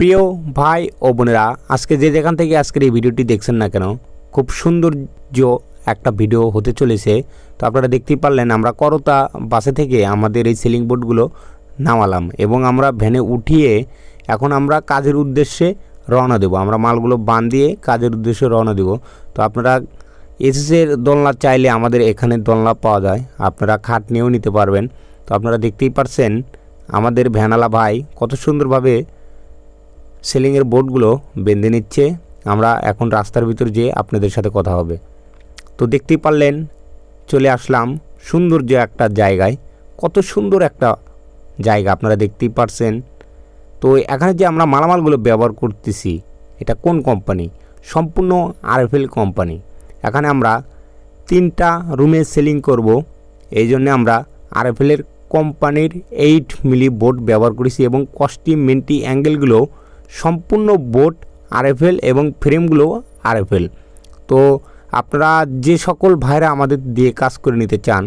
প্রিয় ভাই ও বোনেরা আজকে যে যেখান থেকে আজকের এই ভিডিওটি দেখছেন না কেন খুব সৌন্দর্য একটা ভিডিও হতে চলেছে তো আপনারা দেখতেই পারলেন আমরা করতা বাসে থেকে আমাদের এই সিলিং বোর্ডগুলো নামালাম এবং আমরা ভ্যানে উঠিয়ে এখন আমরা কাজের উদ্দেশ্যে রওনা দেব আমরা মালগুলো বাঁধিয়ে দিয়ে কাজের উদ্দেশ্যে রওনা দেব তো আপনারা এসএসের দোলনা চাইলে আমাদের এখানে দোলনা পাওয়া যায় আপনারা খাট নিয়েও নিতে পারবেন তো আপনারা দেখতেই পারছেন আমাদের ভ্যানালা ভাই কত সুন্দরভাবে সিলিংয়ের বোর্ডগুলো বেঁধে নিচ্ছে আমরা এখন রাস্তার ভিতর যেয়ে আপনাদের সাথে কথা হবে তো দেখতেই পারলেন চলে আসলাম যে একটা জায়গায় কত সুন্দর একটা জায়গা আপনারা দেখতেই পারছেন তো এখানে যে আমরা মালামালগুলো ব্যবহার করতেছি এটা কোন কোম্পানি সম্পূর্ণ আরএফএল কোম্পানি এখানে আমরা তিনটা রুমে সেলিং করব এই জন্যে আমরা আরএফএলের কোম্পানির এইট মিলি বোর্ড ব্যবহার করেছি এবং কস্টিউম মেন্টি অ্যাঙ্গেলগুলো সম্পূর্ণ বোর্ড আরএফএল এবং ফ্রেমগুলো আরএফএল তো আপনারা যে সকল ভাইরা আমাদের দিয়ে কাজ করে নিতে চান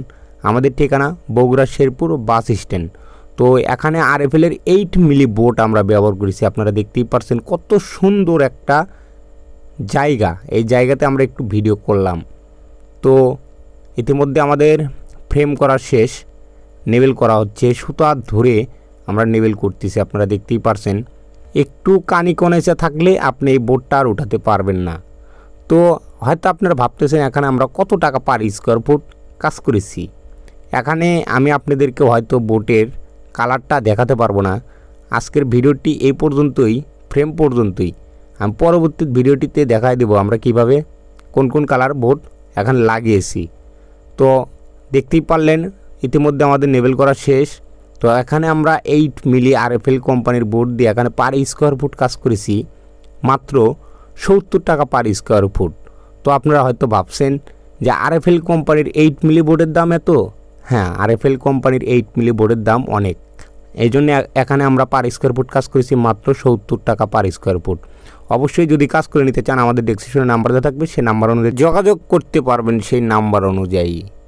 আমাদের ঠিকানা বগুড়া শেরপুর বাস স্ট্যান্ড তো এখানে আরএফএলের এইট মিলি বোট আমরা ব্যবহার করেছি আপনারা দেখতেই পারছেন কত সুন্দর একটা জায়গা এই জায়গাতে আমরা একটু ভিডিও করলাম তো ইতিমধ্যে আমাদের ফ্রেম করা শেষ নেভেল করা হচ্ছে সুতা ধরে আমরা নেভেল করতেছি আপনারা দেখতেই পারছেন একটু কানি কনেছে থাকলে আপনি এই বোর্ডটা আর উঠাতে পারবেন না তো হয়তো আপনারা ভাবতেছেন এখানে আমরা কত টাকা পার স্কোয়ার ফুট কাজ করেছি এখানে আমি আপনাদেরকে হয়তো বোটের কালারটা দেখাতে পারবো না আজকের ভিডিওটি এই পর্যন্তই ফ্রেম পর্যন্তই আমি পরবর্তী ভিডিওটিতে দেখায় দেব আমরা কিভাবে কোন কোন কালার বোর্ড এখানে লাগিয়েছি তো দেখতেই পারলেন ইতিমধ্যে আমাদের নেবেল করা শেষ তো এখানে আমরা এইট মিলি আরএফএল কোম্পানির বোর্ড দিয়ে এখানে পার স্কোয়ার ফুট কাজ করেছি মাত্র সত্তর টাকা পার স্কোয়ার ফুট তো আপনারা হয়তো ভাবছেন যে আরএফএল কোম্পানির এইট মিলি বোর্ডের দাম এত হ্যাঁ আরএফএল কোম্পানির এইট মিলি বোর্ডের দাম অনেক এই জন্য এখানে আমরা পার স্কোয়ার ফুট কাজ করেছি মাত্র সত্তর টাকা পার স্কোয়ার ফুট অবশ্যই যদি কাজ করে নিতে চান আমাদের ডেক্সিশনের নাম্বার দেওয়া থাকবে সেই নাম্বার অনুযায়ী যোগাযোগ করতে পারবেন সেই নাম্বার অনুযায়ী